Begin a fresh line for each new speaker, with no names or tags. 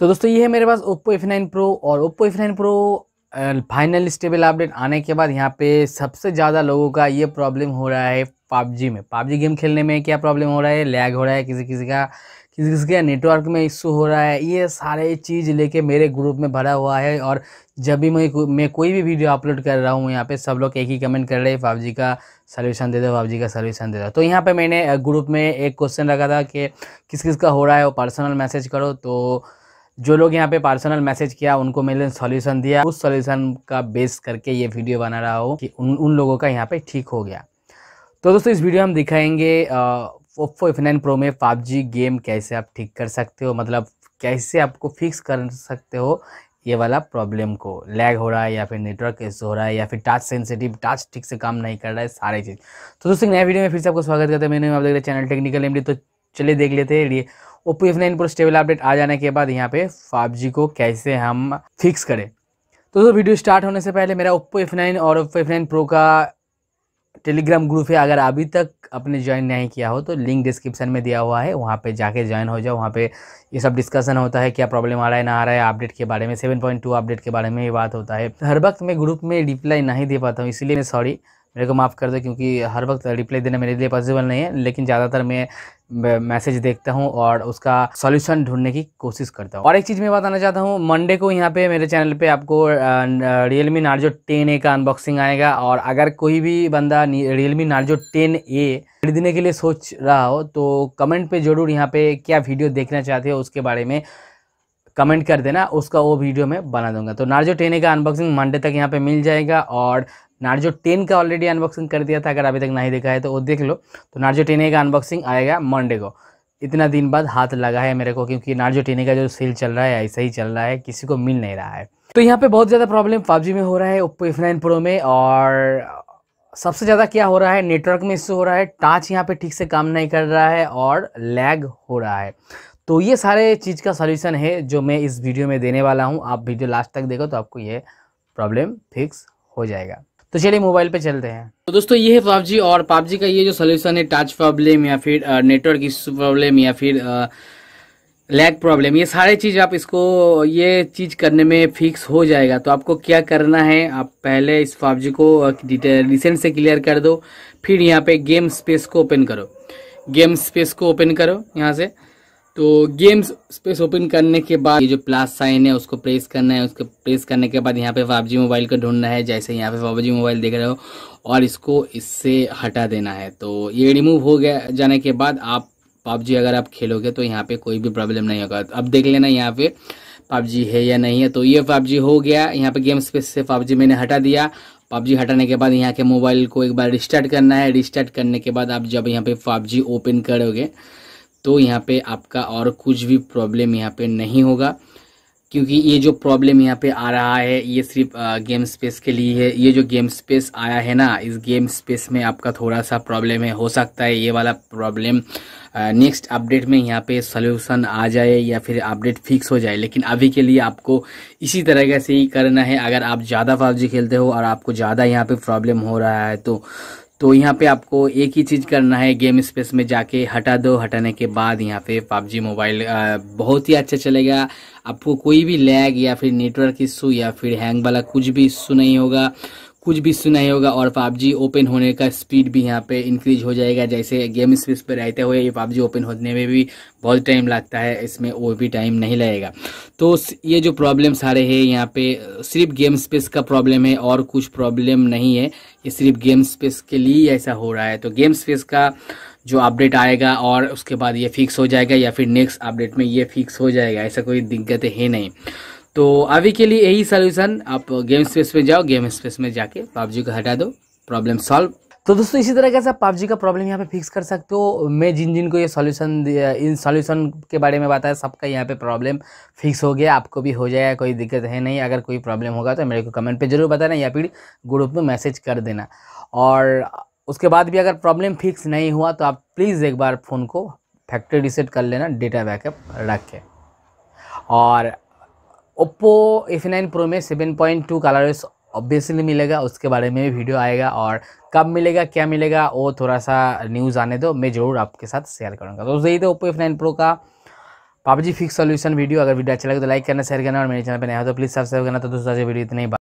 तो दोस्तों ये है मेरे पास ओप्पो एफ नाइन प्रो और Oppo F nine pro final stable update आने के बाद यहाँ पे सबसे ज़्यादा लोगों का ये प्रॉब्लम हो रहा है पबजी में पबजी गेम खेलने में क्या प्रॉब्लम हो रहा है लैग हो रहा है किसी किसी का किसी किसी का नेटवर्क में इशू हो रहा है ये सारे चीज़ लेके मेरे ग्रुप में भरा हुआ है और जब भी मैं मैं कोई भी वीडियो अपलोड कर रहा हूँ यहाँ पे सब लोग एक ही कमेंट कर रहे हैं पबजी का सलूशन दे दो पबजी का सलूशन दे दो तो यहाँ पे मैंने ग्रुप में एक क्वेश्चन रखा था कि किस किस का हो रहा है वो पर्सनल मैसेज करो तो जो लोग यहाँ पे पर्सनल मैसेज किया उनको मैंने सॉल्यूशन दिया उस सॉल्यूशन का बेस करके ये वीडियो बना रहा हूँ कि उन उन लोगों का यहाँ पे ठीक हो गया तो दोस्तों इस वीडियो हम दिखाएंगे ओप्पो एफ नाइन प्रो में पबजी गेम कैसे आप ठीक कर सकते हो मतलब कैसे आपको फिक्स कर सकते हो ये वाला प्रॉब्लम को लैग हो रहा है या फिर नेटवर्क इशू हो रहा है या फिर टच सेंसिटिव टच ठीक से काम नहीं कर रहा है सारे चीज़ तो दोस्तों नया वीडियो में फिर से आपको स्वागत करते हैं मैंने आप देख रहे चैनल टेक्निकल एम तो चलिए देख लेते हैं Oppo F nine pro stable update आ जाने के बाद यहाँ पे फाइव जी को कैसे हम फिक्स करें तो दोस्तों वीडियो स्टार्ट होने से पहले मेरा ओप्पो एफ नाइन और ओप्पो एफ नाइन प्रो का टेलीग्राम ग्रुप है अगर अभी तक आपने ज्वाइन नहीं किया हो तो लिंक डिस्क्रिप्शन में दिया हुआ है वहाँ पे जाके ज्वाइन हो जाओ वहाँ पे ये सब डिस्कशन होता है क्या प्रॉब्लम आ रहा है ना आ रहा है अपडेट के बारे में सेवन पॉइंट टू अपडेट के बारे में ये बात होता है हर वक्त मैं ग्रुप में रिप्लाई नहीं दे पाता हूँ इसलिए मैं सॉरी मेरे को माफ़ कर दो क्योंकि हर वक्त रिप्लाई देना मेरे लिए पॉसिबल नहीं है लेकिन ज़्यादातर मैं मैसेज देखता हूँ और उसका सॉल्यूशन ढूंढने की कोशिश करता हूँ और एक चीज़ मैं बताना चाहता हूँ मंडे को यहाँ पे मेरे चैनल पे आपको Realme Narzo ten A का अनबॉक्सिंग आएगा और अगर कोई भी बंदा Realme Narzo ten A खरीदने के लिए सोच रहा हो तो कमेंट पे जरूर यहाँ पे क्या वीडियो देखना चाहते हो उसके बारे में कमेंट कर देना उसका वो वीडियो मैं बना दूंगा तो नार्जो टेन का अनबॉक्सिंग मंडे तक यहाँ पे मिल जाएगा और नार्जो टेन का ऑलरेडी अनबॉक्सिंग कर दिया था अगर अभी तक नहीं देखा है तो वो देख लो तो नार्जो टेन का अनबॉक्सिंग आएगा मंडे को इतना दिन बाद हाथ लगा है मेरे को क्योंकि नार्जो टेन का जो सेल चल रहा है ऐसा ही चल रहा है किसी को मिल नहीं रहा है तो यहाँ पे बहुत ज़्यादा प्रॉब्लम पबजी में हो रहा है ओप्पो एफ नाइन प्रो में और सबसे ज़्यादा क्या हो रहा है नेटवर्क में इश्यू हो रहा है टाच यहाँ पे ठीक से काम नहीं कर रहा है और लैग हो रहा है तो ये सारे चीज़ का सोल्यूशन है जो मैं इस वीडियो में देने वाला हूँ आप वीडियो लास्ट तक देखो तो आपको ये प्रॉब्लम फिक्स हो जाएगा तो चलिए मोबाइल पे चलते हैं तो दोस्तों ये है पबजी और पबजी का ये जो सोल्यूशन है टच प्रॉब्लम या फिर नेटवर्क इश्यू प्रॉब्लम या फिर लैग प्रॉब्लम ये सारे चीज़ आप इसको ये चीज़ करने में फिक्स हो जाएगा तो आपको क्या करना है आप पहले इस पाबजी को रिसेंट से क्लियर कर दो फिर यहाँ पे गेम स्पेस को ओपन करो गेम स्पेस को ओपन करो यहाँ से तो गेम्स स्पेस ओपन करने के बाद ये जो प्लस साइन है उसको प्रेस करना है उसको प्रेस करने के बाद यहाँ पे पबजी मोबाइल को ढूंढना है जैसे यहाँ पे पबजी मोबाइल देख रहे हो और इसको इससे हटा देना है तो ये रिमूव हो गया जाने के बाद आप पबजी अगर आप खेलोगे तो यहाँ पे कोई भी प्रॉब्लम नहीं होगा अब देख लेना यहाँ पे पबजी है या नहीं है तो ये पबजी हो गया यहाँ पे गेम स्पेस से पबजी मैंने हटा दिया पबजी हटाने के बाद यहाँ के मोबाइल को एक बार रिस्टार्ट करना है रिस्टार्ट करने के बाद आप जब यहाँ पे पबजी ओपन करोगे तो यहाँ पे आपका और कुछ भी प्रॉब्लम यहाँ पे नहीं होगा क्योंकि ये जो प्रॉब्लम यहाँ पे आ रहा है ये सिर्फ गेम स्पेस के लिए है ये जो गेम स्पेस आया है ना इस गेम स्पेस में आपका थोड़ा सा प्रॉब्लम है हो सकता है ये वाला प्रॉब्लम नेक्स्ट अपडेट में यहाँ पे सोल्यूशन आ जाए या फिर अपडेट फिक्स हो जाए लेकिन अभी के लिए आपको इसी तरह से ही करना है अगर आप ज़्यादा पबजी खेलते हो और आपको ज़्यादा यहाँ पे प्रॉब्लम हो रहा है तो तो यहाँ पे आपको एक ही चीज़ करना है गेम स्पेस में जाके हटा दो हटाने के बाद यहाँ पे पबजी मोबाइल बहुत ही अच्छा चलेगा आपको कोई भी लैग या फिर नेटवर्क इशू या फिर हैंग वाला कुछ भी इशू नहीं होगा कुछ भी सुनाई होगा और पबजी ओपन होने का स्पीड भी यहाँ पे इंक्रीज हो जाएगा जैसे गेम स्पेस पर रहते हुए ये पबजी ओपन होने में भी बहुत टाइम लगता है इसमें वो भी टाइम नहीं लगेगा तो ये जो प्रॉब्लम सारे हैं यहाँ पे सिर्फ गेम स्पेस का प्रॉब्लम है और कुछ प्रॉब्लम नहीं है ये सिर्फ गेम स्पेस के लिए ऐसा हो रहा है तो गेम स्पेस का जो अपडेट आएगा और उसके बाद ये फिक्स हो जाएगा या फिर नेक्स्ट अपडेट में ये फिक्स हो जाएगा ऐसा कोई दिक्कत है नहीं तो अभी के लिए यही सोल्यूशन आप गेम स्पेस में जाओ गेम स्पेस में जाके पबजी को हटा दो प्रॉब्लम सॉल्व तो दोस्तों इसी तरह से आप पबजी का प्रॉब्लम यहाँ पे फिक्स कर सकते हो मैं जिन जिन को ये सॉल्यूशन इन सॉल्यूशन के बारे में बताया सबका यहाँ पे प्रॉब्लम फिक्स हो गया आपको भी हो जाएगा कोई दिक्कत है नहीं अगर कोई प्रॉब्लम होगा तो मेरे को कमेंट पे जरूर बताना या फिर ग्रुप में मैसेज कर देना और उसके बाद भी अगर प्रॉब्लम फिक्स नहीं हुआ तो आप प्लीज़ एक बार फ़ोन को फैक्ट्री रिसेट कर लेना डेटा बैकअप रख के और ओप्पो एफ नाइन प्रो में seven point two colour obviously मिलेगा उसके बारे में भी वीडियो आएगा और कब मिलेगा क्या मिलेगा वो थोड़ा सा न्यूज़ आने दो मैं ज़रूर आपके साथ शेयर करूँगा तो यही तो ओप्पो एफ नाइन प्रो का पाबजी फिक्स सॉल्यूशन वीडियो अगर वीडियो अच्छा लगे तो लाइक करना शेयर करना और मेरे चैनल पर नया हो तो प्लीज़ सब्सक्राइब करना तो दोस्तों वीडियो इतनी बात